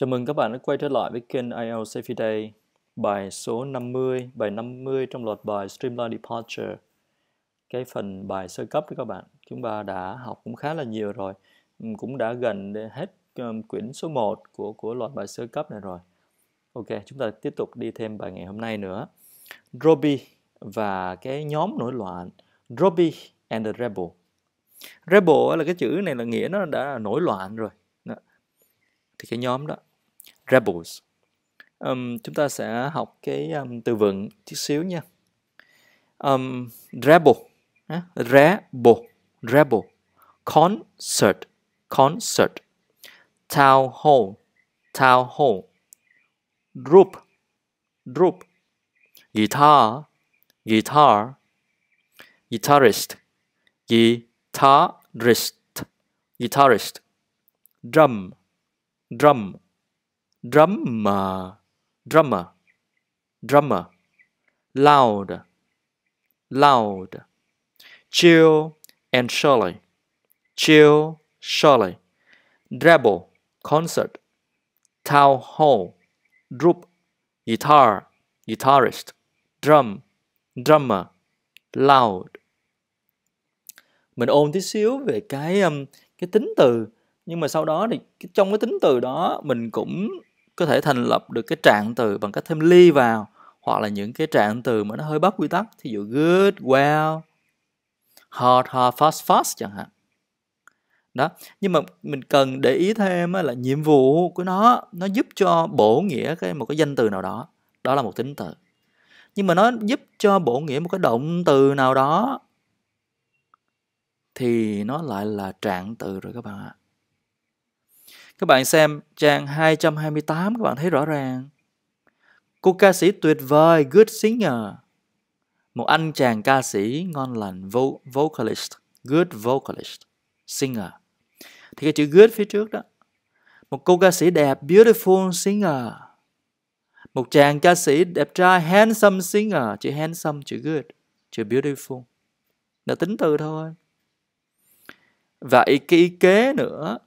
Chào mừng các bạn đã quay trở lại với kênh il safety Day, bài số 50, bài 50 trong loạt bài Streamline Departure. Cái phần bài sơ cấp với các bạn, chúng ta đã học cũng khá là nhiều rồi, cũng đã gần hết um, quyển số 1 của của loạt bài sơ cấp này rồi. Ok, chúng ta tiếp tục đi thêm bài ngày hôm nay nữa. Robbie và cái nhóm nổi loạn, Robbie and the Rebel. Rebel là cái chữ này là nghĩa nó đã nổi loạn rồi, cái nhóm đó rebels um, chúng ta sẽ học cái um, từ vựng chút xíu nha um, rebel uh, rebel rebel concert concert town hall town hall group group guitar guitar guitarist guitarist guitarist drum drum drummer drummer drummer loud loud chill and surely chill surely drabble concert town hall group guitar guitarist drum drummer loud mình ôn tí xíu về cái um, cái tính từ nhưng mà sau đó thì trong cái tính từ đó mình cũng có thể thành lập được cái trạng từ bằng cách thêm ly vào hoặc là những cái trạng từ mà nó hơi bất quy tắc thí dụ good well hard hard fast fast chẳng hạn đó nhưng mà mình cần để ý thêm là nhiệm vụ của nó nó giúp cho bổ nghĩa cái một cái danh từ nào đó đó là một tính từ nhưng mà nó giúp cho bổ nghĩa một cái động từ nào đó thì nó lại là trạng từ rồi các bạn ạ các bạn xem trang 228 các bạn thấy rõ ràng. Cô ca sĩ tuyệt vời, good singer. Một anh chàng ca sĩ ngon lành, vo- vocalist, good vocalist, singer. Thì cái chữ good phía trước đó. Một cô ca sĩ đẹp, beautiful singer. Một chàng ca sĩ đẹp trai, handsome singer. Chữ handsome, chữ good, chữ beautiful. Là tính từ thôi. Vậy cái ý kế nữa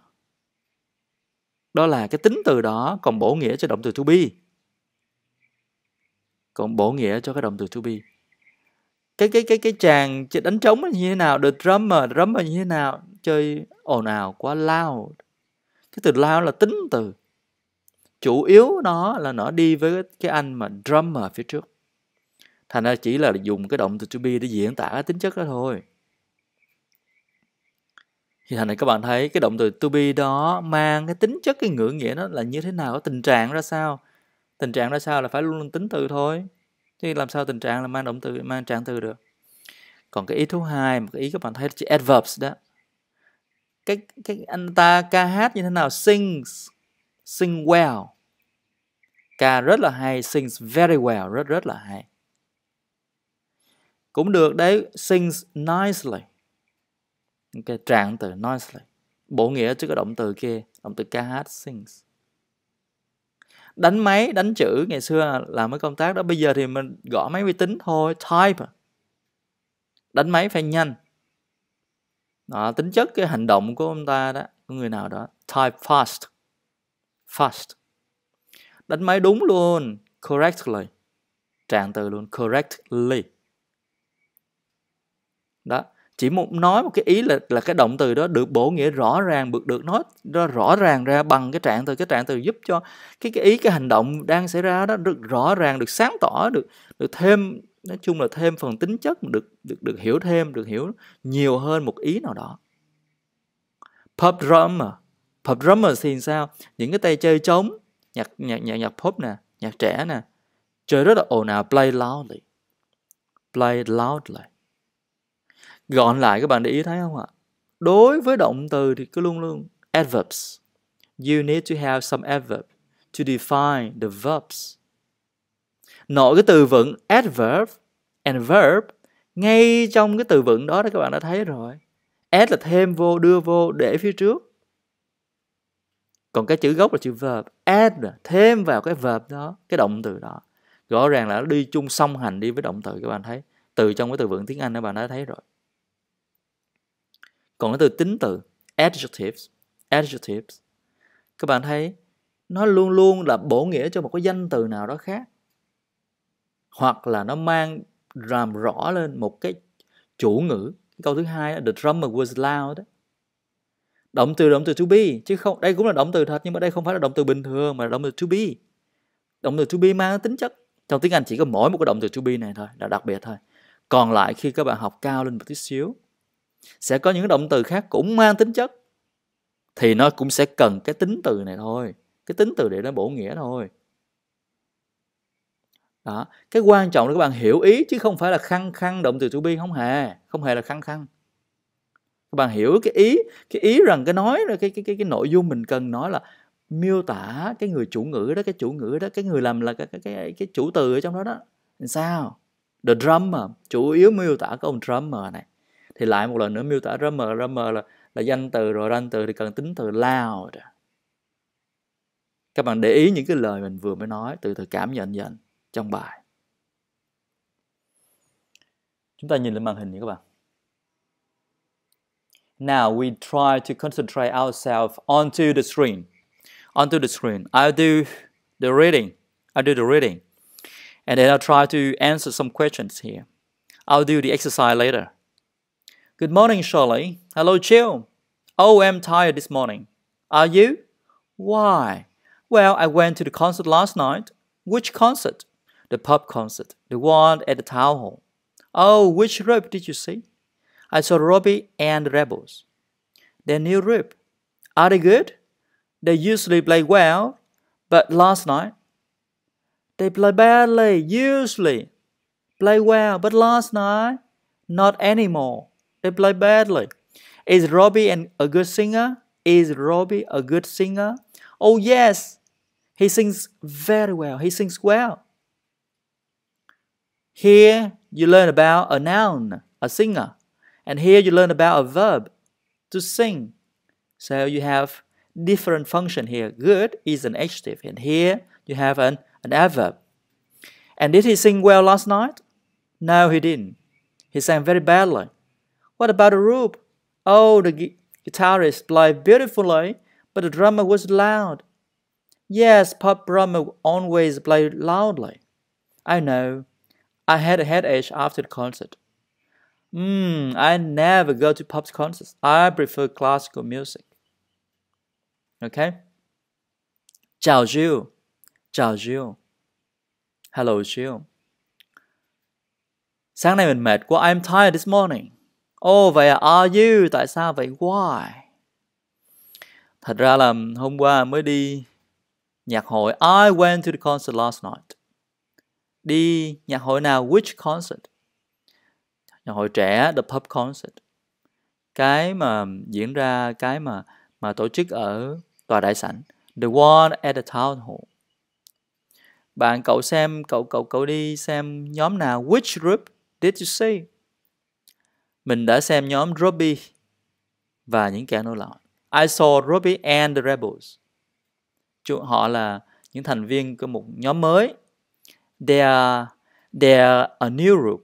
đó là cái tính từ đó còn bổ nghĩa cho động từ to be còn bổ nghĩa cho cái động từ to be cái cái cái cái chàng đánh trống như thế nào the drummer the drummer như thế nào chơi ồn ào quá loud cái từ loud là tính từ chủ yếu nó là nó đi với cái anh mà drummer phía trước thành ra chỉ là dùng cái động từ to be để diễn tả cái tính chất đó thôi thì thành này các bạn thấy cái động từ to be đó mang cái tính chất cái ngữ nghĩa nó là như thế nào có tình trạng ra sao tình trạng ra sao là phải luôn luôn tính từ thôi chứ làm sao tình trạng là mang động từ mang trạng từ được còn cái ý thứ hai một cái ý các bạn thấy là chữ adverbs đó cái cái anh ta ca hát như thế nào sings sing well ca rất là hay sings very well rất rất là hay cũng được đấy sings nicely cái okay, trạng từ noisily bổ nghĩa trước cái động từ kia động từ ca hát sings đánh máy đánh chữ ngày xưa làm cái công tác đó bây giờ thì mình gõ máy vi tính thôi type à. đánh máy phải nhanh đó, tính chất cái hành động của ông ta đó của người nào đó type fast fast đánh máy đúng luôn correctly trạng từ luôn correctly đó chỉ một nói một cái ý là là cái động từ đó được bổ nghĩa rõ ràng được được nói rõ, rõ ràng ra bằng cái trạng từ cái trạng từ giúp cho cái cái ý cái hành động đang xảy ra đó được rõ ràng được sáng tỏ được được thêm nói chung là thêm phần tính chất được được được hiểu thêm được hiểu nhiều hơn một ý nào đó pop drummer pop drummer thì sao những cái tay chơi trống nhạc nhạc nhạc nhạc pop nè nhạc trẻ nè chơi rất là ồn ào play loudly play loudly Gọn lại các bạn để ý thấy không ạ? Đối với động từ thì cứ luôn luôn adverbs. You need to have some adverb to define the verbs. Nội cái từ vựng adverb and verb ngay trong cái từ vựng đó, đó các bạn đã thấy rồi. Add là thêm vô, đưa vô, để phía trước. Còn cái chữ gốc là chữ verb. Add là thêm vào cái verb đó, cái động từ đó. Rõ ràng là nó đi chung song hành đi với động từ các bạn thấy. Từ trong cái từ vựng tiếng Anh các bạn đã thấy rồi. Còn cái từ tính từ adjectives, adjectives các bạn thấy nó luôn luôn là bổ nghĩa cho một cái danh từ nào đó khác hoặc là nó mang làm rõ lên một cái chủ ngữ câu thứ hai là the drummer was loud động từ động từ to be chứ không đây cũng là động từ thật nhưng mà đây không phải là động từ bình thường mà là động từ to be động từ to be mang tính chất trong tiếng anh chỉ có mỗi một cái động từ to be này thôi là đặc biệt thôi còn lại khi các bạn học cao lên một tí xíu sẽ có những động từ khác cũng mang tính chất thì nó cũng sẽ cần cái tính từ này thôi cái tính từ để nó bổ nghĩa thôi đó cái quan trọng là các bạn hiểu ý chứ không phải là khăn khăn động từ to be không hề không hề là khăn khăn. các bạn hiểu cái ý cái ý rằng cái nói cái cái cái, cái nội dung mình cần nói là miêu tả cái người chủ ngữ đó cái chủ ngữ đó cái người làm là cái cái cái, cái chủ từ ở trong đó đó làm sao the drummer chủ yếu miêu tả cái ông drummer này thì lại một lần nữa miêu tả râm mờ là là danh từ rồi danh từ thì cần tính từ loud các bạn để ý những cái lời mình vừa mới nói từ từ cảm nhận dần trong bài chúng ta nhìn lên màn hình nhé các bạn Now we try to concentrate ourselves onto the screen. Onto the screen. I'll do the reading. I'll do the reading. And then I'll try to answer some questions here. I'll do the exercise later. Good morning, Shirley. Hello, Jill. Oh, I'm tired this morning. Are you? Why? Well, I went to the concert last night. Which concert? The pub concert, the one at the town hall. Oh, which group did you see? I saw Robbie and Rebels. Their new group. Are they good? They usually play well, but last night they play badly. Usually play well, but last night not anymore play badly. Is Robbie an, a good singer? Is Robbie a good singer? Oh, yes. He sings very well. He sings well. Here you learn about a noun, a singer. And here you learn about a verb, to sing. So you have different function here. Good is an adjective. And here you have an, an adverb. And did he sing well last night? No, he didn't. He sang very badly. What about the roof? Oh, the guitarist played beautifully, but the drummer was loud. Yes, pop drummer always played loudly. I know. I had a headache after the concert. Mmm, I never go to pop concerts. I prefer classical music. Okay? Chào Jill. Chào Jill. Hello Jill. Sáng nay mình mệt quá. I'm tired this morning. oh, vậy à, are you? Tại sao vậy? Why? Thật ra là hôm qua mới đi nhạc hội. I went to the concert last night. Đi nhạc hội nào? Which concert? Nhạc hội trẻ, the pub concert. Cái mà diễn ra, cái mà mà tổ chức ở tòa đại sảnh. The one at the town hall. Bạn cậu xem, cậu cậu cậu đi xem nhóm nào? Which group did you see? mình đã xem nhóm Robbie và những kẻ nô lệ. I saw Robbie and the Rebels. Chủ, họ là những thành viên của một nhóm mới. They are, they are a new group.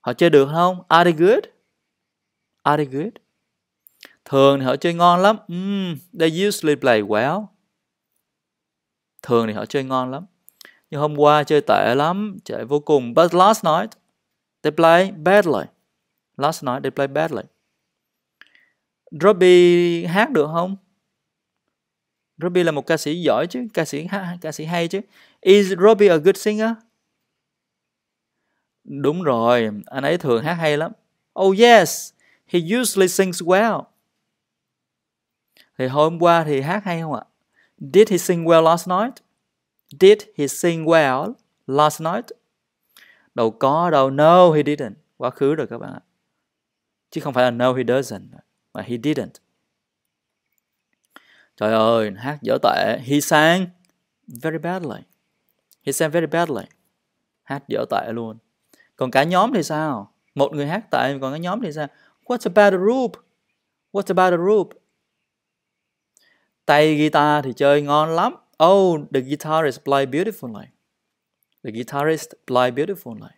Họ chơi được không? Are they good? Are they good? Thường thì họ chơi ngon lắm. Mm, they usually play well. Thường thì họ chơi ngon lắm. Nhưng hôm qua chơi tệ lắm, chơi vô cùng. But last night, they play badly. Last night, they played badly. Robbie hát được không? Robbie là một ca sĩ giỏi chứ, ca sĩ hát, ca sĩ hay chứ. Is Robbie a good singer? Đúng rồi, anh ấy thường hát hay lắm. Oh yes, he usually sings well. Thì hôm qua thì hát hay không ạ? Did he sing well last night? Did he sing well last night? Đâu có đâu, no he didn't. Quá khứ rồi các bạn ạ chứ không phải là no he doesn't mà he didn't trời ơi hát dở tệ he sang very badly he sang very badly hát dở tệ luôn còn cả nhóm thì sao một người hát tệ còn cái nhóm thì sao what about the group what about the group tay guitar thì chơi ngon lắm oh the guitarist play beautifully the guitarist play beautifully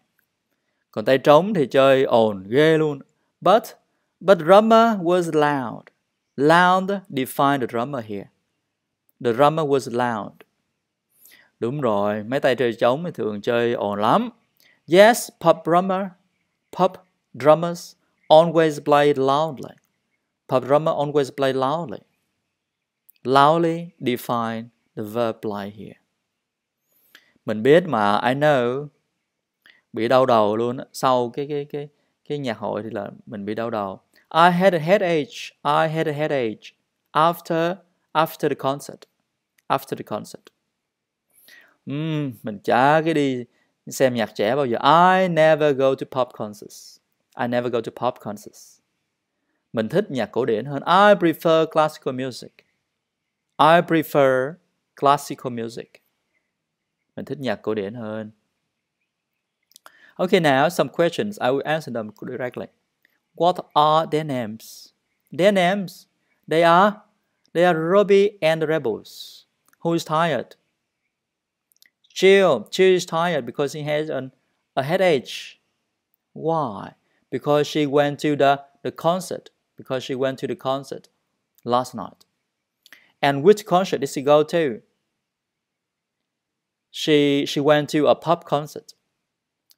còn tay trống thì chơi ồn ghê luôn But but drummer was loud. Loud define the drummer here. The drummer was loud. Đúng rồi, mấy tay chơi trống thì thường chơi ồn lắm. Yes, pop drummer, pop drummers always play loudly. Pop drummer always play loudly. Loudly define the verb play here. Mình biết mà, I know. Bị đau đầu luôn á, sau cái cái cái cái nhạc hội thì là mình bị đau đầu I had a headache I had a headache after after the concert after the concert mm, mình chả cái đi xem nhạc trẻ bao giờ I never go to pop concerts I never go to pop concerts mình thích nhạc cổ điển hơn I prefer classical music I prefer classical music mình thích nhạc cổ điển hơn Okay, now some questions. I will answer them directly. What are their names? Their names, they are, they are Robbie and the Rebels. Who is tired? Jill. Jill is tired because she has an, a headache. Why? Because she went to the, the concert. Because she went to the concert last night. And which concert did she go to? She, she went to a pop concert.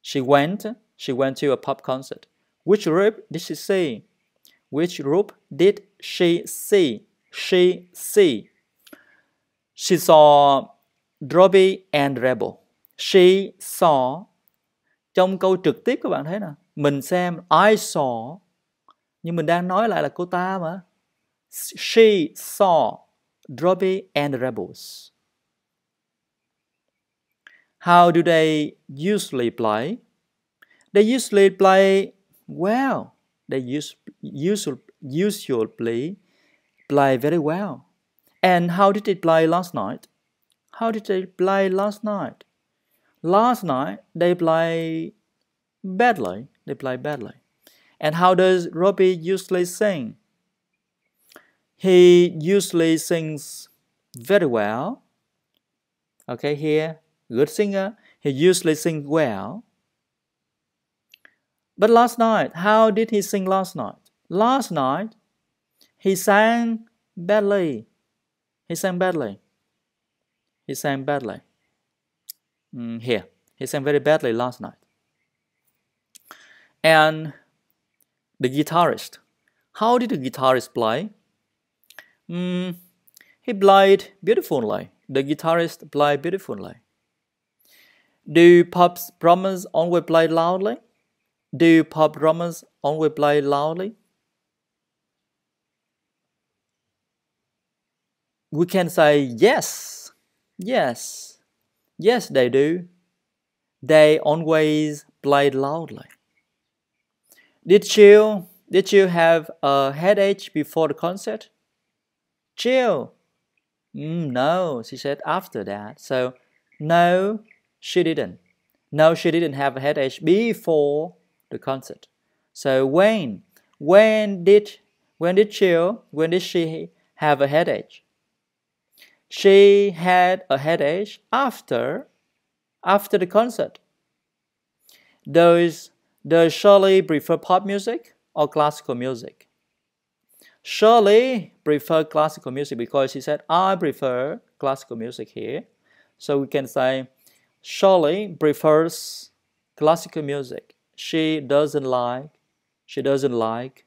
She went, she went to a pop concert. Which group did she see? Which group did she see? She see. She saw Robbie and Rebel. She saw. Trong câu trực tiếp các bạn thấy nè. Mình xem I saw. Nhưng mình đang nói lại là cô ta mà. She saw Robbie and Rebels. How do they usually play? They usually play well. They use, usually, usually play very well. And how did they play last night? How did they play last night? Last night they play badly. They play badly. And how does Robbie usually sing? He usually sings very well. Okay, here good singer. He usually sings well. But last night, how did he sing last night? Last night, he sang badly. He sang badly. He sang badly. Mm, here, he sang very badly last night. And the guitarist, how did the guitarist play? Mm, he played beautifully. The guitarist played beautifully. Do pub drummers always play loudly? Do pub drummers always play loudly? We can say yes, yes, yes they do. They always play loudly. Did you, did you have a headache before the concert? Chill. Mm, no, she said after that. So, no, she didn't. No, she didn't have a headache before the concert. So when, when did, when did she, when did she have a headache? She had a headache after, after the concert. Does, does Shirley prefer pop music or classical music? Shirley prefer classical music because she said, I prefer classical music here. So we can say, Shirley prefers classical music. She doesn't like, she doesn't like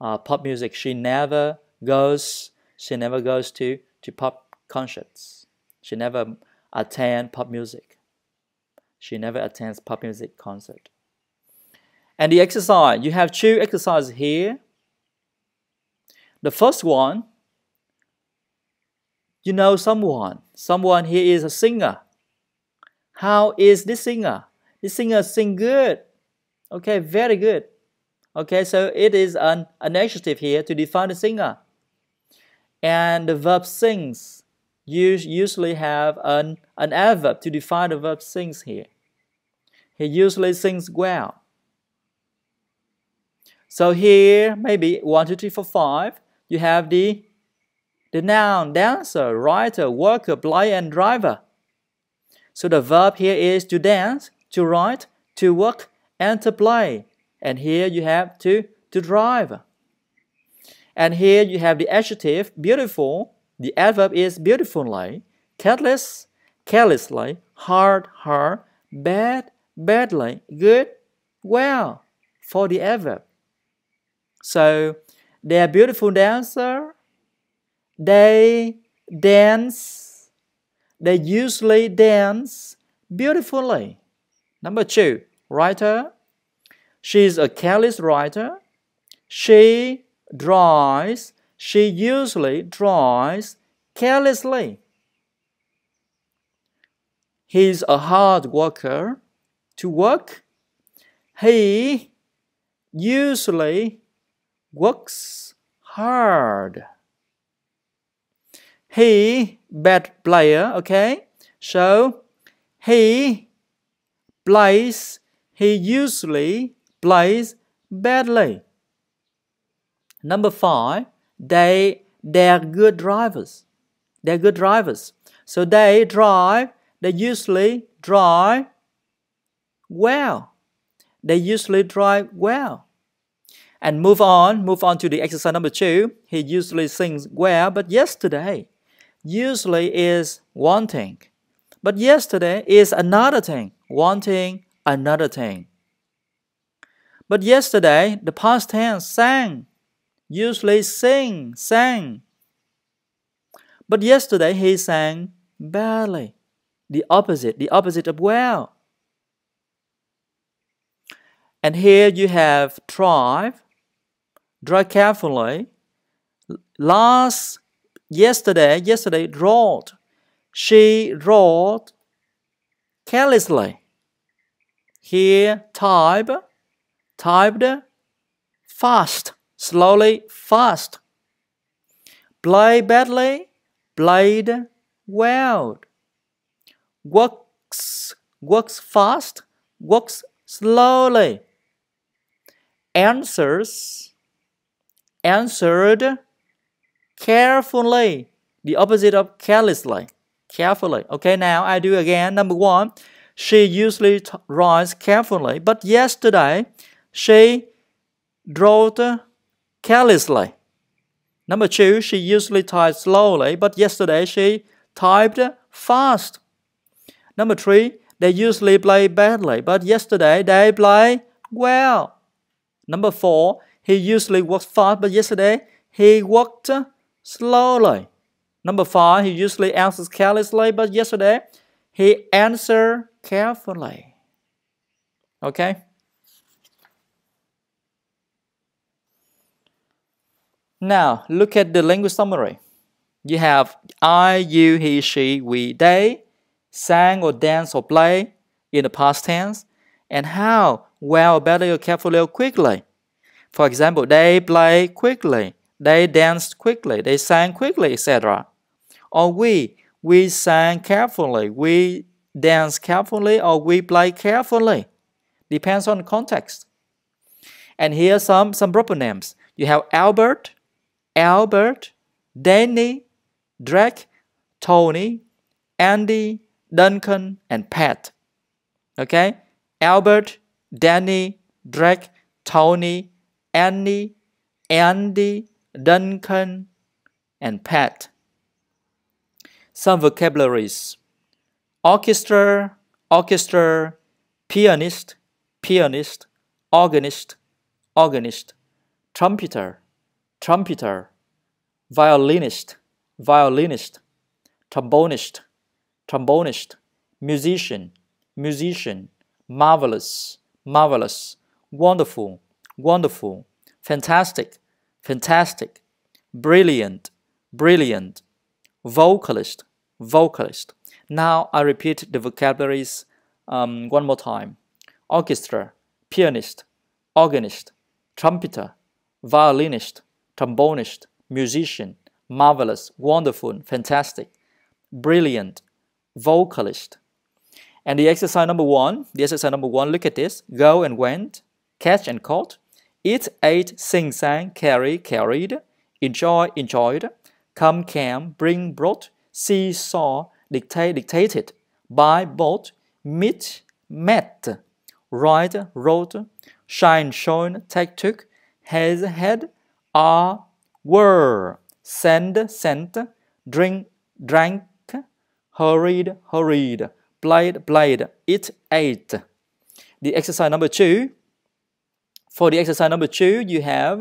uh, pop music. She never goes, she never goes to, to pop concerts. She never attend pop music. She never attends pop music concert. And the exercise, you have two exercises here. The first one, you know someone. Someone here is a singer. How is this singer? This singer sing good. Okay, very good. Okay, so it is an, an adjective here to define the singer. And the verb sings you usually have an, an adverb to define the verb sings here. He usually sings well. So here, maybe 1, 2, 3, 4, 5, you have the, the noun, dancer, writer, worker, player, and driver. So the verb here is to dance, to write, to work, and to play. And here you have to, to drive. And here you have the adjective beautiful. The adverb is beautifully, careless, carelessly, hard, hard, bad, badly, good, well, for the adverb. So, they're beautiful dancer. They dance they usually dance beautifully. Number two, writer. She is a careless writer. She draws. She usually draws carelessly. He is a hard worker to work. He usually works hard he bad player, okay? So he plays, he usually plays badly. Number five, they they're good drivers. They're good drivers. So they drive, they usually drive well. They usually drive well. And move on, move on to the exercise number two. He usually sings well, but yesterday usually is one thing, but yesterday is another thing, one thing, another thing. But yesterday, the past tense sang, usually sing, sang. But yesterday he sang badly, the opposite, the opposite of well. And here you have drive, drive carefully, last yesterday, yesterday wrote. She wrote carelessly. Here type, typed fast, slowly, fast. Play badly, played well. Works, works fast, works slowly. Answers, answered carefully. The opposite of carelessly. Carefully. Okay, now I do again. Number one, she usually writes carefully, but yesterday she wrote carelessly. Number two, she usually types slowly, but yesterday she typed fast. Number three, they usually play badly, but yesterday they play well. Number four, he usually works fast, but yesterday he worked slowly. Number five, he usually answers carelessly, but yesterday he answered carefully. Okay? Now, look at the language summary. You have I, you, he, she, we, they, sang or danced or play in the past tense, and how, well, better, or carefully, or quickly. For example, they play quickly. They danced quickly. They sang quickly, etc. Or we, we sang carefully. We dance carefully or we play carefully. Depends on context. And here are some, some proper names. You have Albert, Albert, Danny, Drake, Tony, Andy, Duncan, and Pat. Okay? Albert, Danny, Drake, Tony, Andy, Andy, Duncan, and Pat. Some vocabularies orchestra, orchestra, pianist, pianist, organist, organist, trumpeter, trumpeter, violinist, violinist, trombonist, trombonist, musician, musician, marvelous, marvelous, wonderful, wonderful, fantastic, fantastic, brilliant, brilliant, vocalist, vocalist. Now I repeat the vocabularies um, one more time. Orchestra, pianist, organist, trumpeter, violinist, trombonist, musician, marvelous, wonderful, fantastic, brilliant, vocalist. And the exercise number one, the exercise number one, look at this. Go and went, catch and caught, Eat, ate sing sang, carry carried, enjoy enjoyed, come came, bring brought, see saw, dictate dictated, buy bought, meet met, write wrote, shine shone, take took, has had, are were, send sent, drink drank, hurried hurried, played played, it ate. The exercise number two. For the exercise number two, you have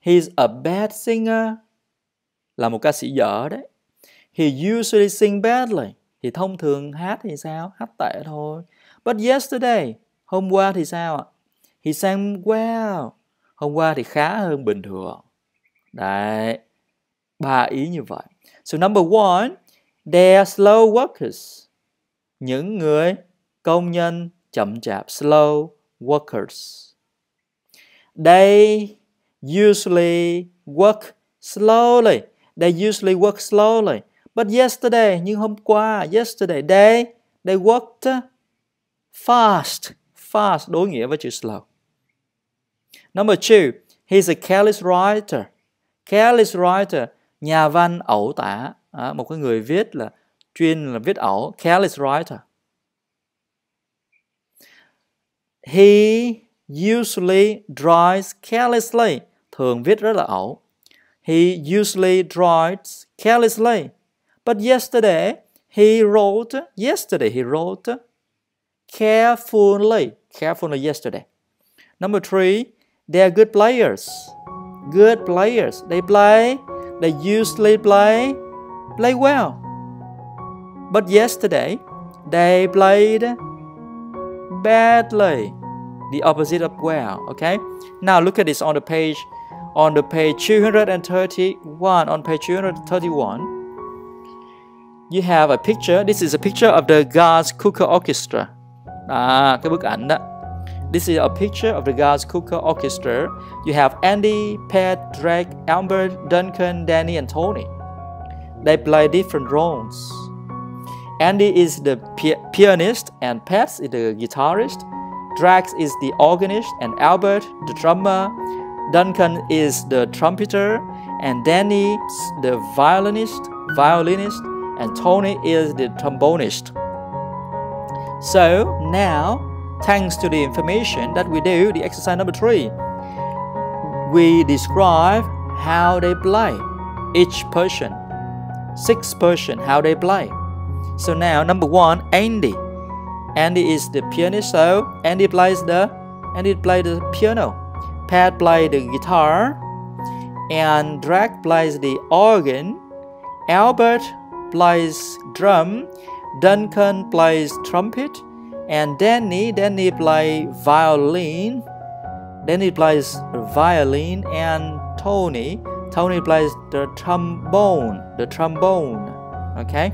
He's a bad singer. Là một ca sĩ dở đấy. He usually sing badly. Thì thông thường hát thì sao? Hát tệ thôi. But yesterday, hôm qua thì sao ạ? He sang well. Hôm qua thì khá hơn bình thường. Đấy. Ba ý như vậy. So number one, they are slow workers. Những người công nhân chậm chạp, slow workers. They usually work slowly. They usually work slowly. But yesterday, nhưng hôm qua, yesterday, they, they worked fast. Fast đối nghĩa với chữ slow. Number two, he's a careless writer. Careless writer, nhà văn ẩu tả. À, một cái người viết là chuyên là viết ẩu, careless writer. He usually drives carelessly thường viết rất là ẩu. He usually drives carelessly. But yesterday he wrote yesterday he wrote carefully carefully yesterday. Number three, they are good players. Good players. They play. They usually play. Play well. But yesterday, they played badly the opposite of well, okay? Now look at this on the page, on the page 231, on page 231, you have a picture. This is a picture of the gas Cooker Orchestra. Ah, cái bức ảnh đó. This is a picture of the gas Cooker Orchestra. You have Andy, Pat, Drake, Albert, Duncan, Danny, and Tony. They play different roles. Andy is the pianist and Pat is the guitarist. Drax is the organist, and Albert, the drummer. Duncan is the trumpeter, and Danny, the violinist, violinist, and Tony is the trombonist. So now, thanks to the information that we do, the exercise number three, we describe how they play, each person, six person, how they play. So now, number one, Andy. Andy is the pianist, so Andy plays the Andy plays the piano. Pat plays the guitar, and Drake plays the organ. Albert plays drum. Duncan plays trumpet, and Danny Danny plays violin. Danny plays violin, and Tony Tony plays the trombone. The trombone. Okay.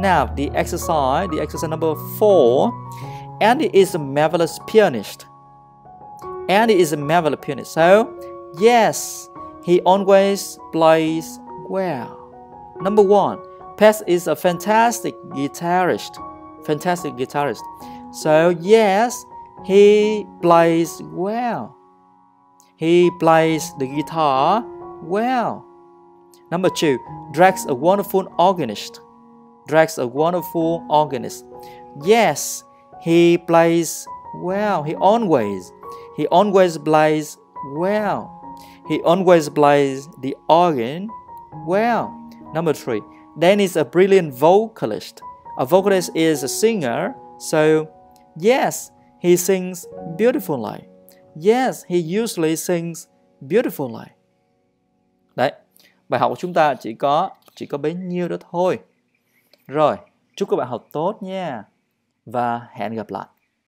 Now, the exercise, the exercise number four, Andy is a marvelous pianist. Andy is a marvelous pianist. So, yes, he always plays well. Number one, Pat is a fantastic guitarist. Fantastic guitarist. So, yes, he plays well. He plays the guitar well. Number two, Drax a wonderful organist. Drags a wonderful organist. Yes, he plays well. He always, he always plays well. He always plays the organ well. Number three, Dan is a brilliant vocalist. A vocalist is a singer, so yes, he sings beautifully. Yes, he usually sings beautifully. Đấy, bài học của chúng ta chỉ có chỉ có bấy nhiêu đó thôi. Rồi, chúc các bạn học tốt nha. Và hẹn gặp lại.